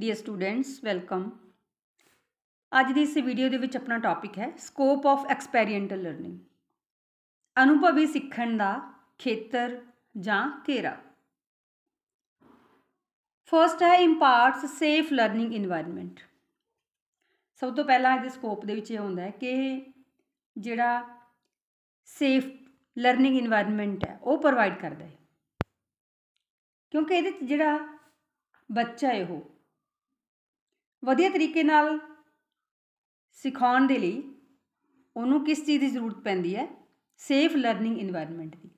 dear students welcome ਅੱਜ ਦੀ ਇਸ video ਦੇ ਵਿੱਚ ਆਪਣਾ ਟੌਪਿਕ ਹੈ ਸਕੋਪ ਆਫ ਐਕਸਪੈਰੀਐਂਟਲ ਲਰਨਿੰਗ ਅਨੁਭਵੀ ਸਿੱਖਣ ਦਾ ਖੇਤਰ ਜਾਂ ਘੇਰਾ ਫਰਸਟ ਹੈ ਇੰਪਾਰਟਸ ਸੇਫ ਲਰਨਿੰਗ এনवायरमेंट ਸਭ ਤੋਂ ਪਹਿਲਾਂ ਇਹਦੇ ਸਕੋਪ ਦੇ ਵਿੱਚ ਇਹ ਹੁੰਦਾ ਹੈ ਕਿ ਜਿਹੜਾ ਸੇਫ ਲਰਨਿੰਗ এনवायरमेंट ਹੈ ਉਹ ਪ੍ਰੋਵਾਈਡ ਕਰਦਾ ਹੈ ਕਿਉਂਕਿ ਇਹਦੇ ਵਿੱਚ ਜਿਹੜਾ ਬੱਚਾ ਹੈ ਉਹ ਵਧੀਆ ਤਰੀਕੇ ਨਾਲ ਸਿਖਾਉਣ ਦੇ ਲਈ ਉਹਨੂੰ ਕਿਸ ਚੀਜ਼ ਦੀ ਜ਼ਰੂਰਤ ਪੈਂਦੀ ਹੈ ਸੇਫ ਲਰਨਿੰਗ এনवायरमेंट ਦੀ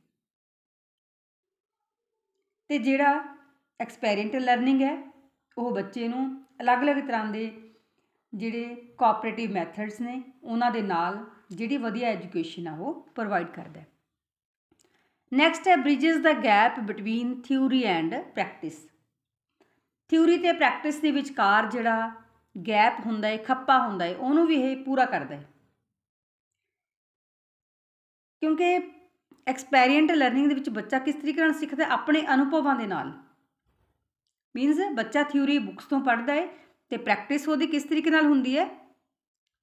ਤੇ ਜਿਹੜਾ ਐਕਸਪੈਰੀਮੈਂਟਲ ਲਰਨਿੰਗ ਹੈ ਉਹ ਬੱਚੇ ਨੂੰ ਅਲੱਗ-ਅਲੱਗ ਤਰ੍ਹਾਂ ਦੇ ਜਿਹੜੇ ਕੋਆਪਰੇਟਿਵ ਮੈਥਡਸ ਨੇ ਉਹਨਾਂ ਦੇ ਨਾਲ ਜਿਹੜੀ ਵਧੀਆ ਐਜੂਕੇਸ਼ਨ ਆ ਉਹ ਪ੍ਰੋਵਾਈਡ ਕਰਦਾ ਹੈ ਨੈਕਸਟ ਹੈ ਬ੍ਰਿਜਸ ਦਾ gap between theory and practice theory ਤੇ ਪ੍ਰੈਕਟਿਸ ਦੇ ਵਿਚਕਾਰ ਜਿਹੜਾ ਗੈਪ ਹੁੰਦਾ ਹੈ ਖੱਪਾ ਹੁੰਦਾ ਹੈ ਉਹਨੂੰ ਵੀ ਇਹ ਪੂਰਾ ਕਰਦਾ ਹੈ ਕਿਉਂਕਿ ਐਕਸਪੈਰੀਐਂਟ ਲਰਨਿੰਗ ਦੇ ਵਿੱਚ ਬੱਚਾ ਕਿਸ ਤਰੀਕੇ ਨਾਲ ਸਿੱਖਦਾ ਆਪਣੇ ਅਨੁਭਵਾਂ ਦੇ ਨਾਲ ਮੀਨਸ ਬੱਚਾ ਥਿਊਰੀ ਬੁੱਕਸ ਤੋਂ ਪੜ੍ਹਦਾ ਹੈ ਤੇ ਪ੍ਰੈਕਟਿਸ ਉਹਦੀ ਕਿਸ ਤਰੀਕੇ ਨਾਲ ਹੁੰਦੀ ਹੈ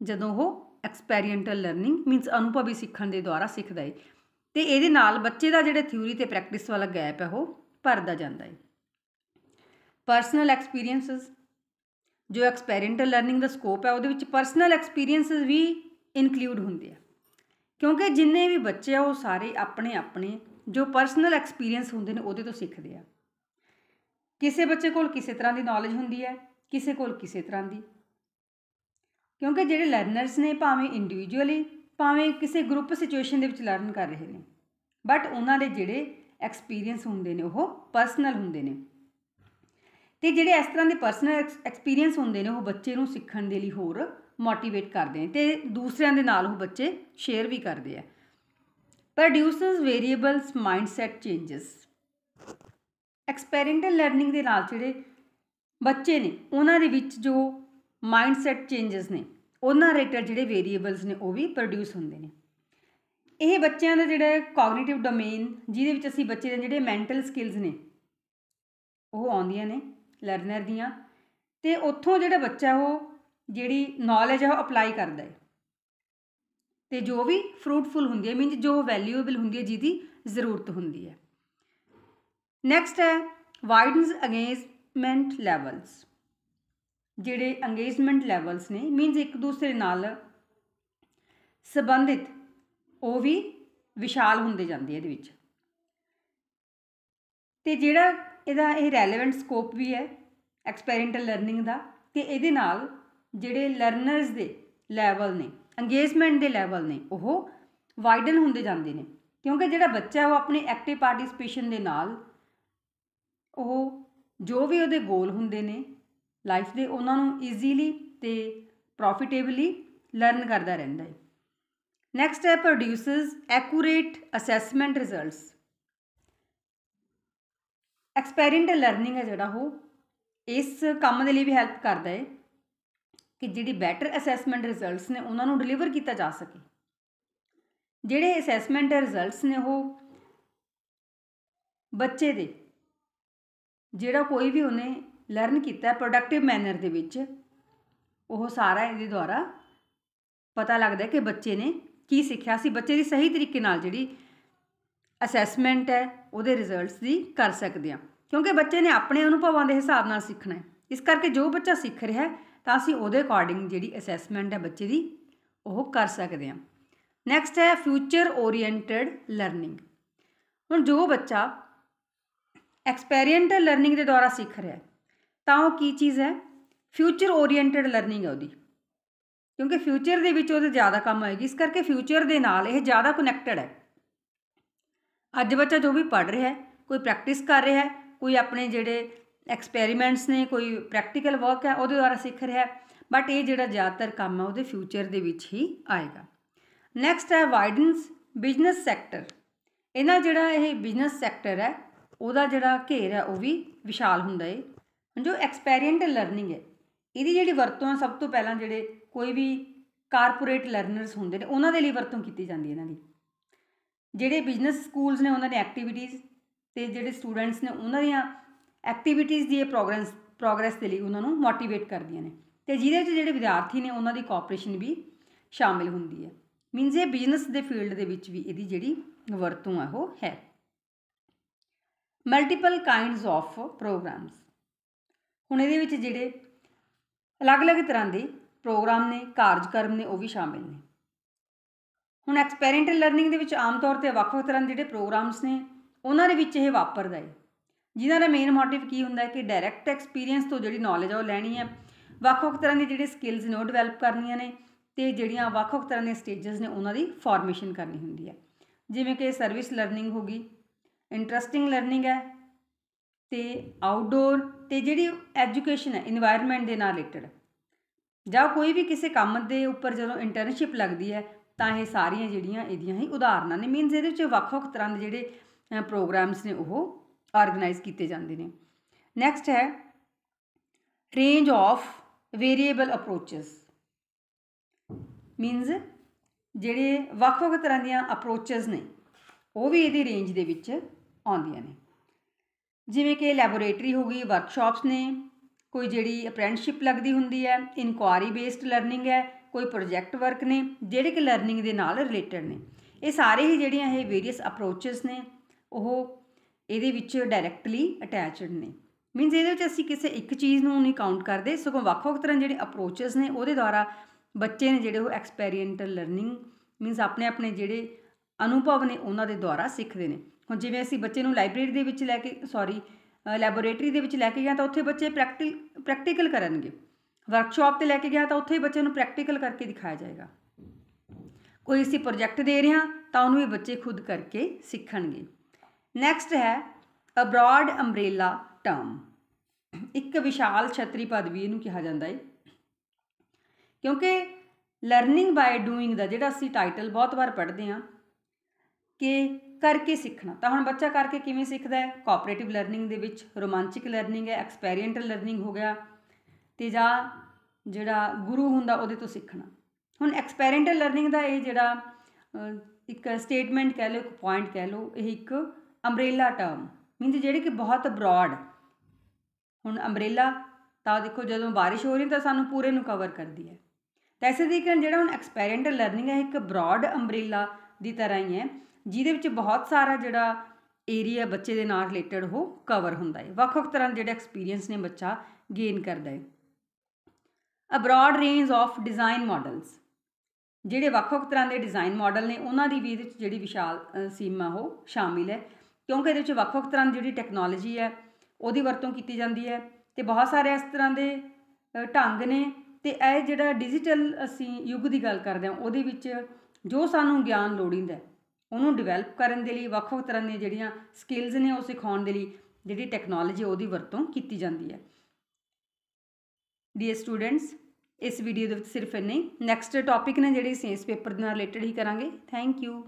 ਜਦੋਂ ਉਹ ਐਕਸਪੈਰੀਐਂਟਲ ਲਰਨਿੰਗ ਮੀਨਸ ਅਨੁਭਵੀ ਸਿੱਖਣ ਦੇ ਦੁਆਰਾ ਸਿੱਖਦਾ ਹੈ ਤੇ ਇਹਦੇ ਨਾਲ ਬੱਚੇ ਦਾ ਜਿਹੜਾ ਥਿਊਰੀ ਤੇ ਪ੍ਰੈਕਟਿਸ ਵਾਲਾ ਗੈਪ ਹੈ ਉਹ ਭਰਦਾ ਜਾਂਦਾ ਹੈ ਪਰਸਨਲ ਐਕਸਪੀਰੀਐਂਸਸ ਜੋ ਐਕਸਪੈਰੀਮੈਂਟਲ ਲਰਨਿੰਗ ਦਾ ਸਕੋਪ ਹੈ ਉਹਦੇ ਵਿੱਚ ਪਰਸਨਲ ਐਕਸਪੀਰੀਐਂਸਸ ਵੀ ਇਨਕਲੂਡ ਹੁੰਦੇ ਆ ਕਿਉਂਕਿ ਜਿੰਨੇ ਵੀ ਬੱਚੇ ਆ ਉਹ ਸਾਰੇ ਆਪਣੇ ਆਪਣੇ ਜੋ ਪਰਸਨਲ ਐਕਸਪੀਰੀਐਂਸ ਹੁੰਦੇ ਨੇ ਉਹਦੇ ਤੋਂ ਸਿੱਖਦੇ ਆ ਕਿਸੇ ਬੱਚੇ ਕੋਲ ਕਿਸੇ ਤਰ੍ਹਾਂ ਦੀ ਨੌਲੇਜ ਹੁੰਦੀ ਹੈ ਕਿਸੇ ਕੋਲ ਕਿਸੇ ਤਰ੍ਹਾਂ ਦੀ ਕਿਉਂਕਿ ਜਿਹੜੇ ਲਰਨਰਸ ਨੇ ਭਾਵੇਂ ਇੰਡੀਵਿਜੂਅਲੀ ਭਾਵੇਂ ਕਿਸੇ ਗਰੁੱਪ ਸਿਚੁਏਸ਼ਨ ਦੇ ਵਿੱਚ ਲਰਨ ਕਰ ਰਹੇ ਨੇ ਬਟ ਉਹਨਾਂ ਦੇ ਜਿਹੜੇ ਐਕਸਪੀਰੀਅੰਸ ਹੁੰਦੇ ਨੇ ਉਹ ਪਰਸਨਲ ਹੁੰਦੇ ਨੇ ਤੇ ਜਿਹੜੇ ਇਸ ਤਰ੍ਹਾਂ ਦੇ ਪਰਸਨਲ ਐਕਸਪੀਰੀਅੰਸ ਹੁੰਦੇ ਨੇ ਉਹ ਬੱਚੇ ਨੂੰ ਸਿੱਖਣ ਦੇ ਲਈ ਹੋਰ ਮੋਟੀਵੇਟ ਕਰਦੇ ਨੇ ਤੇ ਦੂਸਰਿਆਂ ਦੇ ਨਾਲ ਉਹ ਬੱਚੇ ਸ਼ੇਅਰ ਵੀ ਕਰਦੇ ਆ produces variables mindset changes experimental learning ਦੇ ਨਾਲ ਜਿਹੜੇ ਬੱਚੇ ਨੇ ਉਹਨਾਂ ਦੇ ਵਿੱਚ ਜੋ ਮਾਈਂਡਸੈਟ ਚੇਂजेस ਨੇ ਉਹਨਾਂ ਰਿਲੇਟਡ ਜਿਹੜੇ ਵੇਰੀਏਬਲਸ ਨੇ ਉਹ ਵੀ ਪ੍ਰੋਡਿਊਸ ਹੁੰਦੇ ਨੇ ਇਹ ਬੱਚਿਆਂ ਦਾ ਜਿਹੜਾ ਕੌਗਨੀਟਿਵ ਡੋਮੇਨ ਜਿਹਦੇ ਵਿੱਚ ਅਸੀਂ ਬੱਚੇ ਦੇ ਜਿਹੜੇ ਮੈਂਟਲ ਸਕਿੱਲਸ ਨੇ ਉਹ ਆਉਂਦੀਆਂ ਨੇ ਲਰਨਰ ਦੀਆਂ ਤੇ ਉੱਥੋਂ ਜਿਹੜਾ ਬੱਚਾ ਉਹ ਜਿਹੜੀ ਨੌਲੇਜ ਹੈ ਉਹ ਅਪਲਾਈ ਕਰਦਾ ਹੈ ਤੇ ਜੋ ਵੀ ਫਰੂਟਫੁਲ ਹੁੰਦੀ ਹੈ ਮੀਨਸ ਜੋ ਵੈਲਿਊਏਬਲ ਹੁੰਦੀ ਹੈ ਜਿਹਦੀ ਜ਼ਰੂਰਤ ਹੁੰਦੀ ਹੈ ਨੈਕਸਟ ਹੈ ਵਾਈਡਨਸ ਅਗੇਂਸਟਮੈਂਟ ਲੈਵਲਸ ਜਿਹੜੇ ਅੰਗੇਜਮੈਂਟ ਲੈਵਲਸ ਨੇ ਮੀਨਸ ਇੱਕ ਦੂਸਰੇ ਨਾਲ ਸਬੰਧਿਤ ਉਹ ਵੀ ਵਿਸ਼ਾਲ ਹੁੰਦੇ ਜਾਂਦੇ ਇਹਦੇ ਵਿੱਚ ਤੇ ਜਿਹੜਾ ਇਹਦਾ ਇਹ ਰੈਲੇਵੈਂਟ ਸਕੋਪ ਵੀ ਹੈ ਐਕਸਪੈਰੀਮੈਂਟਲ ਲਰਨਿੰਗ ਦਾ ਕਿ ਇਹਦੇ ਨਾਲ ਜਿਹੜੇ ਲਰਨਰਸ ਦੇ ਲੈਵਲ ਨੇ ਇੰਗੇਜਮੈਂਟ ਦੇ ਲੈਵਲ ਨੇ ਉਹ ਵਾਈਡਨ ਹੁੰਦੇ ਜਾਂਦੇ ਨੇ ਕਿਉਂਕਿ ਜਿਹੜਾ ਬੱਚਾ ਉਹ ਆਪਣੇ ਐਕਟਿਵ ਪਾਰਟਿਸਪੇਸ਼ਨ ਦੇ ਨਾਲ ਉਹ ਜੋ ਵੀ ਉਹਦੇ ਗੋਲ ਹੁੰਦੇ ਨੇ ਲਾਈਫ ਦੇ ਉਹਨਾਂ ਨੂੰ ਈਜ਼ੀਲੀ ਤੇ ਪ੍ਰੋਫਿਟੇਬਲੀ ਲਰਨ ਕਰਦਾ ਰਹਿੰਦਾ ਹੈ ਨੈਕਸਟ ਹੈ produces accurate assessment results experiential learning ਹੈ ਜਿਹੜਾ ਉਹ ਇਸ ਕੰਮ ਦੇ ਲਈ ਵੀ ਹੈਲਪ ਕਰਦਾ ਹੈ ਕਿ ਜਿਹੜੀ ਬੈਟਰ ਅਸੈਸਮੈਂਟ ਰਿਜ਼ਲਟਸ ਨੇ ਉਹਨਾਂ ਨੂੰ ਡਿਲੀਵਰ ਕੀਤਾ ਜਾ ਸਕੇ ਜਿਹੜੇ ਅਸੈਸਮੈਂਟ ਰਿਜ਼ਲਟਸ ਨੇ ਉਹ ਬੱਚੇ ਦੇ ਜਿਹੜਾ ਕੋਈ ਵੀ ਉਹਨੇ ਲਰਨ ਕੀਤਾ ਪ੍ਰੋਡਕਟਿਵ ਮੈਨਰ ਦੇ ਵਿੱਚ ਉਹ ਸਾਰਾ ਇਹਦੇ ਦੁਆਰਾ ਪਤਾ ਲੱਗਦਾ ਕਿ ਬੱਚੇ ਨੇ ਕੀ ਸਿੱਖਿਆ ਸੀ ਬੱਚੇ ਦੀ ਸਹੀ ਤਰੀਕੇ ਨਾਲ ਜਿਹੜੀ ਅਸੈਸਮੈਂਟ ਹੈ ਉਹਦੇ ਰਿਜ਼ਲਟਸ ਦੀ ਕਰ ਸਕਦੇ ਹਾਂ ਕਿਉਂਕਿ ਬੱਚੇ ਨੇ ਆਪਣੇ ਅਨੁਭਵਾਂ ਦੇ ਹਿਸਾਬ ਨਾਲ ਸਿੱਖਣਾ ਹੈ ਇਸ ਕਰਕੇ ਜੋ ਬੱਚਾ ਸਿੱਖ ਰਿਹਾ ਹੈ ਤਾਂ ਅਸੀਂ ਉਹਦੇ ਅਕੋਰਡਿੰਗ ਜਿਹੜੀ ਅਸੈਸਮੈਂਟ ਹੈ ਬੱਚੇ ਦੀ ਉਹ ਕਰ ਸਕਦੇ ਹਾਂ ਨੈਕਸਟ ਹੈ ਫਿਊਚਰ ਓਰੀਐਂਟਡ ਲਰਨਿੰਗ ਹੁਣ ਜੋ ਬੱਚਾ ਐਕਸਪੈਰੀਐਂਟਲ ਲਰਨਿੰਗ ਦੇ ਦੁਆਰਾ ਸਿੱਖ ਰਿਹਾ ਹੈ ਤਾਂ ਉਹ ਕੀ ਚੀਜ਼ ਹੈ ਫਿਊਚਰ ਓਰੀਐਂਟਡ ਲਰਨਿੰਗ ਹੈ ਉਹਦੀ ਕਿਉਂਕਿ ਫਿਊਚਰ ਦੇ ਵਿੱਚ ਉਹਦੇ ਜ਼ਿਆਦਾ ਕੰਮ ਆਏਗੀ ਇਸ ਕਰਕੇ ਫਿਊਚਰ ਦੇ ਨਾਲ ਇਹ ਜ਼ਿਆਦਾ ਕਨੈਕਟਡ ਹੈ ਅੱਜ ਬੱਚਾ ਜੋ ਵੀ ਪੜ੍ਹ ਰਿਹਾ ਹੈ ਕੋਈ ਪ੍ਰੈਕਟਿਸ ਕਰ ਰਿਹਾ ਹੈ ਕੋਈ ਆਪਣੇ ਜਿਹੜੇ ਐਕਸਪੈਰੀਮੈਂਟਸ ਨੇ ਕੋਈ ਪ੍ਰੈਕਟੀਕਲ ਵਰਕ ਹੈ ਉਹਦੇ ਦੁਆਰਾ ਸਿੱਖ ਰਿਹਾ ਹੈ ਬਟ ਇਹ ਜਿਹੜਾ ਜ਼ਿਆਦਾਤਰ ਕੰਮ ਹੈ ਉਹਦੇ ਫਿਊਚਰ ਦੇ ਵਿੱਚ ਹੀ ਆਏਗਾ ਨੈਕਸਟ ਹੈ ਵਾਈਡਨਸ ਬਿਜ਼ਨਸ ਸੈਕਟਰ ਇਹਨਾਂ ਜਿਹੜਾ ਇਹ ਬਿਜ਼ਨਸ ਸੈਕਟਰ ਹੈ ਉਹਦਾ ਜਿਹੜਾ ਘੇਰ ਹੈ ਉਹ ਵੀ ਵਿਸ਼ਾਲ ਹੁੰਦਾ ਹੈ ਜੋ ਐਕਸਪੈਰੀਮੈਂਟ ਲਰਨਿੰਗ ਹੈ ਇਹਦੀ ਜਿਹੜੀ ਵਰਤੋਂ ਹੈ ਸਭ ਤੋਂ ਪਹਿਲਾਂ ਜਿਹੜੇ ਕੋਈ ਵੀ ਕਾਰਪੋਰੇਟ ਲਰਨਰਸ ਹੁੰਦੇ ਨੇ ਉਹਨਾਂ ਦੇ ਲਈ ਵਰਤੋਂ ਕੀਤੀ ਜਾਂਦੀ ਹੈ ਇਹਨਾਂ ਦੀ ਜਿਹੜੇ ਬਿਜ਼ਨਸ ਸਕੂਲਸ ਨੇ ਉਹਨਾਂ ਦੀ ਐਕਟੀਵਿਟੀਜ਼ ਤੇ ਜਿਹੜੇ ਸਟੂਡੈਂਟਸ ਨੇ ਉਹਨਾਂ ਦੀਆਂ ਐਕਟੀਵਿਟੀਜ਼ ਦੀ ਇਹ ਪ੍ਰੋਗਰੈਸ ਪ੍ਰੋਗਰੈਸ ਦੇ ਲਈ ਉਹਨਾਂ ਨੂੰ ਮੋਟੀਵੇਟ ਕਰਦੀਆਂ ਨੇ ਤੇ ਜਿਹਦੇ ਵਿੱਚ ਜਿਹੜੇ ਵਿਦਿਆਰਥੀ ਨੇ ਉਹਨਾਂ ਦੀ ਕੋਆਪਰੇਸ਼ਨ ਵੀ ਸ਼ਾਮਿਲ ਹੁੰਦੀ ਹੈ ਮੀਨਸ ਇਹ ਬਿਜ਼ਨਸ ਦੇ ਫੀਲਡ ਦੇ ਵਿੱਚ ਵੀ ਇਹਦੀ ਜਿਹੜੀ ਵਰਤੋਂ ਆ ਉਹ ਹੈ ਮਲਟੀਪਲ ਕਾਈਂਡਸ ਆਫ ਪ੍ਰੋਗਰਾਮਸ ਹੁਣ ਇਹਦੇ ਵਿੱਚ ਜਿਹੜੇ ਅਲੱਗ-ਅਲੱਗ ਤਰ੍ਹਾਂ ਦੇ ਪ੍ਰੋਗਰਾਮ ਨੇ ਕਾਰਜਕ੍ਰਮ ਨੇ ਉਹ ਵੀ ਸ਼ਾਮਿਲ ਨੇ ਹੁਣ ਐਕਸਪੈਰੀਐਂਟਲ ਲਰਨਿੰਗ ਦੇ ਵਿੱਚ ਆਮ ਤੌਰ ਤੇ ਵੱਖ-ਵੱਖ ਤਰ੍ਹਾਂ ਦੇ ਜਿਹੜੇ ਪ੍ਰੋਗਰਾਮਸ ਨੇ ਉਹਨਾਂ ਦੇ ਵਿੱਚ ਇਹ ਵਾਪਰਦਾ ਹੈ ਜਿਨ੍ਹਾਂ ਦਾ ਮੇਨ ਮੋਟਿਵ ਕੀ ਹੁੰਦਾ ਹੈ ਕਿ ਡਾਇਰੈਕਟ ਐਕਸਪੀਰੀਅੰਸ ਤੋਂ ਜਿਹੜੀ ਨੌਲੇਜ ਆ ਉਹ ਲੈਣੀ ਹੈ ਵੱਖ-ਵੱਖ ਤਰ੍ਹਾਂ ਦੀ ਜਿਹੜੇ ਸਕਿੱਲਸ ਨੇ ਉਹ ਡਿਵੈਲਪ ਕਰਨੀਆਂ ਨੇ ਤੇ ਜਿਹੜੀਆਂ ਵੱਖ-ਵੱਖ ਤਰ੍ਹਾਂ ਦੇ ਸਟੇजेस ਨੇ ਉਹਨਾਂ ਦੀ ਫਾਰਮੇਸ਼ਨ ਕਰਨੀ ਹੁੰਦੀ ਹੈ ਜਿਵੇਂ ਕਿ ਸਰਵਿਸ ਲਰਨਿੰਗ ਹੋਗੀ ਇੰਟਰਸਟਿੰਗ ਲਰਨਿੰਗ ਹੈ ਤੇ ਆਊਟਡੋਰ ਤੇ ਜਿਹੜੀ ਐਜੂਕੇਸ਼ਨ ਹੈ এনवायरमेंट ਦੇ ਨਾਲ ਰਿਲੇਟਡ ਜਾਂ ਕੋਈ ਵੀ ਕਿਸੇ ਕੰਮ ਦੇ ਉੱਪਰ ਜਦੋਂ ਇੰਟਰਨਸ਼ਿਪ ਲੱਗਦੀ ਹੈ ਤਾਂ ਇਹ ਸਾਰੀਆਂ ਜਿਹੜੀਆਂ ਇਹਦੀਆਂ ਹੀ ਉਦਾਹਰਨਾਂ ਨੇ ਮੀਨਸ ਇਹਦੇ ਵਿੱਚ ਵੱਖ-ਵੱਖ ਤਰ੍ਹਾਂ ਦੇ ਜਿਹੜੇ ਪ੍ਰੋਗਰਾਮਸ ਨੇ ਉਹ ਆਰਗੇਨਾਈਜ਼ ਕੀਤੇ ਜਾਂਦੇ ਨੇ ਨੈਕਸਟ ਹੈ range of variable approaches means ਜਿਹੜੇ ਵੱਖ-ਵੱਖ ਤਰ੍ਹਾਂ ਦੀਆਂ ਅਪਰੋਚਸ ਨੇ ਉਹ ਵੀ ਇਹਦੀ ਰੇਂਜ ਦੇ ਵਿੱਚ ਆਉਂਦੀਆਂ ਨੇ ਜਿਵੇਂ ਕਿ ਲੈਬੋਰੇਟਰੀ ਹੋ ਗਈ ਵਰਕਸ਼ਾਪਸ ਨੇ ਕੋਈ ਜਿਹੜੀ ਅਪ੍ਰੈਂਟਿਸਸ਼ਿਪ ਲੱਗਦੀ ਹੁੰਦੀ ਹੈ ਇਨਕੁਆਰੀ ਬੇਸਡ ਲਰਨਿੰਗ ਹੈ ਕੋਈ ਪ੍ਰੋਜੈਕਟ ਵਰਕ ਨੇ ਜਿਹੜੇ ਕਿ ਲਰਨਿੰਗ ਦੇ ਨਾਲ ਰਿਲੇਟਡ ਨੇ ਇਹ ਸਾਰੇ ਹੀ ਜਿਹੜੀਆਂ ਇਹ ਵੇਰੀਅਸ ਅਪਰੋਚਸ ਨੇ ਉਹ ਇਹਦੇ ਵਿੱਚ ਡਾਇਰੈਕਟਲੀ ਅਟੈਚਡ ਨੇ ਮੀਨਸ ਇਹਦੇ ਵਿੱਚ ਅਸੀਂ ਕਿਸੇ ਇੱਕ ਚੀਜ਼ ਨੂੰ ਨਹੀਂ ਕਾਊਂਟ ਕਰਦੇ ਸਗੋਂ ਵੱਖ-ਵੱਖ ਤਰ੍ਹਾਂ ਜਿਹੜੇ ਅਪਰੋਚਸ ਨੇ ਉਹਦੇ ਦੁਆਰਾ ਬੱਚੇ ਨੇ ਜਿਹੜੇ ਉਹ ਐਕਸਪੈਰੀਐਂਟਲ ਲਰਨਿੰਗ ਮੀਨਸ ਆਪਣੇ ਆਪਣੇ ਜਿਹੜੇ ਅਨੁਭਵ ਨੇ ਉਹਨਾਂ ਦੇ ਦੁਆਰਾ ਸਿੱਖਦੇ ਨੇ ਹੁਣ ਜਿਵੇਂ ਅਸੀਂ ਬੱਚੇ ਨੂੰ ਲਾਇਬ੍ਰੇਰੀ ਦੇ ਵਿੱਚ ਲੈ ਕੇ ਸੌਰੀ ਲੈਬੋਰੇਟਰੀ ਦੇ ਵਿੱਚ ਲੈ ਕੇ ਗਿਆ ਤਾਂ ਉੱਥੇ ਬੱਚੇ ਪ੍ਰੈਕਟੀਕਲ ਕਰਨਗੇ ਵਰਕਸ਼ਾਪ ਤੇ ਲੈ ਕੇ ਗਿਆ ਤਾਂ ਉੱਥੇ ਹੀ ਬੱਚੇ ਨੂੰ ਪ੍ਰੈਕਟੀਕਲ ਕਰਕੇ ਦਿਖਾਇਆ ਜਾਏਗਾ ਕੋਈ ਅਸੀਂ ਪ੍ਰੋਜੈਕਟ ਦੇ ਰਹੇ ਹਾਂ ਤਾਂ ਉਹਨੂੰ ਵੀ ਬੱਚੇ ਖੁਦ ਕਰਕੇ ਸਿੱਖਣਗੇ ਨੈਕਸਟ ਹੈ ਅਬਰਾਡ ਅੰਬ੍ਰੇਲਾ ਟਰਮ ਇੱਕ ਵਿਸ਼ਾਲ ਛਤਰੀ ਪਦਵੀ ਇਹਨੂੰ ਕਿਹਾ ਜਾਂਦਾ ਹੈ ਕਿਉਂਕਿ ਲਰਨਿੰਗ ਬਾਈ ਡੂਇੰਗ ਦਾ ਜਿਹੜਾ ਅਸੀਂ ਟਾਈਟਲ ਬਹੁਤ ਵਾਰ ਪੜ੍ਹਦੇ ਹਾਂ ਕਿ ਕਰਕੇ ਸਿੱਖਣਾ ਤਾਂ ਹੁਣ ਬੱਚਾ ਕਰਕੇ ਕਿਵੇਂ ਸਿੱਖਦਾ ਹੈ ਕੋਆਪਰੇਟਿਵ ਲਰਨਿੰਗ ਦੇ ਵਿੱਚ ਰੋਮਾਂਚਿਕ ਲਰਨਿੰਗ ਹੈ ਐਕਸਪੈਰੀਐਂਟਲ ਲਰਨਿੰਗ ਹੋ ਗਿਆ ਤੇ ਜਾਂ ਜਿਹੜਾ ਗੁਰੂ ਹੁੰਦਾ ਉਹਦੇ ਤੋਂ ਸਿੱਖਣਾ ਹੁਣ ਐਕਸਪੈਰੀਮੈਂਟਲ ਲਰਨਿੰਗ ਦਾ ਇਹ ਜਿਹੜਾ ਇੱਕ ਸਟੇਟਮੈਂਟ ਕਹਿ ਲਓ ਇੱਕ ਪੁਆਇੰਟ ਕਹਿ ਲਓ ਇਹ ਇੱਕ ਅੰਬ੍ਰੇਲਾ ਟਰਮ ਮੀਨਸ ਜਿਹੜੇ ਕਿ ਬਹੁਤ ਬ੍ਰੌਡ ਹੁਣ ਅੰਬ੍ਰੇਲਾ ਤਾਂ ਦੇਖੋ ਜਦੋਂ ਬਾਰਿਸ਼ ਹੋ ਰਹੀ ਤਾਂ ਸਾਨੂੰ ਪੂਰੇ ਨੂੰ ਕਵਰ ਕਰਦੀ ਹੈ ਤਾਂ ਇਸੇ ਤਰੀਕੇ ਜਿਹੜਾ ਹੁਣ ਐਕਸਪੈਰੀਮੈਂਟਲ ਲਰਨਿੰਗ ਹੈ ਇੱਕ ਬ੍ਰੌਡ ਅੰਬ੍ਰੇਲਾ ਦੀ ਤਰ੍ਹਾਂ ਹੀ ਹੈ ਜਿਹਦੇ ਵਿੱਚ ਬਹੁਤ ਸਾਰਾ ਜਿਹੜਾ ਏਰੀਆ ਬੱਚੇ ਦੇ ਨਾਲ ਰਿਲੇਟਡ ਹੋ ਕਵਰ ਹੁੰਦਾ ਹੈ ਵੱਖ-ਵੱਖ ਤਰ੍ਹਾਂ ਦੇ ਜਿਹੜੇ ਐਕਸਪੀਰੀਅੰਸ ਨੇ ਬੱਚਾ ਗੇਨ ਕਰਦਾ ਹੈ a broad range of design models ਜਿਹੜੇ ਵੱਖ-ਵੱਖ ਤਰ੍ਹਾਂ ਦੇ ਡਿਜ਼ਾਈਨ ਮਾਡਲ ਨੇ ਉਹਨਾਂ ਦੀ ਵੀ ਇਹਦੇ ਵਿੱਚ ਜਿਹੜੀ ਵਿਸ਼ਾਲ ਸੀਮਾ ਉਹ ਸ਼ਾਮਿਲ ਹੈ ਕਿਉਂਕਿ ਇਹਦੇ ਵਿੱਚ ਵੱਖ-ਵੱਖ ਤਰ੍ਹਾਂ ਦੀ ਜਿਹੜੀ ਟੈਕਨੋਲੋਜੀ ਹੈ ਉਹਦੀ ਵਰਤੋਂ ਕੀਤੀ ਜਾਂਦੀ ਹੈ ਤੇ ਬਹੁਤ ਸਾਰੇ ਇਸ ਤਰ੍ਹਾਂ ਦੇ ਢੰਗ ਨੇ ਤੇ ਇਹ ਜਿਹੜਾ ਡਿਜੀਟਲ ਅਸੀਂ ਯੁੱਗ ਦੀ ਗੱਲ ਕਰਦੇ ਹਾਂ ਉਹਦੇ ਵਿੱਚ ਜੋ ਸਾਨੂੰ ਗਿਆਨ ਲੋੜੀਂਦਾ ਉਹਨੂੰ ਡਿਵੈਲਪ ਕਰਨ ਦੇ ਲਈ ਵੱਖ-ਵੱਖ ਤਰ੍ਹਾਂ ਦੀਆਂ ਜਿਹੜੀਆਂ ਸਕਿੱਲਸ ਨੇ ਉਹ ਸਿਖਾਉਣ ਦੇ ਲਈ ਜਿਹੜੀ ਟੈਕਨੋਲੋਜੀ ਉਹਦੀ ਵਰਤੋਂ ਕੀਤੀ ਜਾਂਦੀ ਹੈ ਡੀਅਰ ਸਟੂਡੈਂਟਸ ਇਸ ਵੀਡੀਓ ਦੇ ਵਿੱਚ ਸਿਰਫ ਇੰਨੇ ਨੈਕਸਟ ਟੌਪਿਕ ਨੇ ਜਿਹੜੇ ਅਸੀਂ ਪੇਪਰ ਦੇ ਨਾਲ ਰਿਲੇਟਡ ਹੀ ਕਰਾਂਗੇ ਥੈਂਕ ਯੂ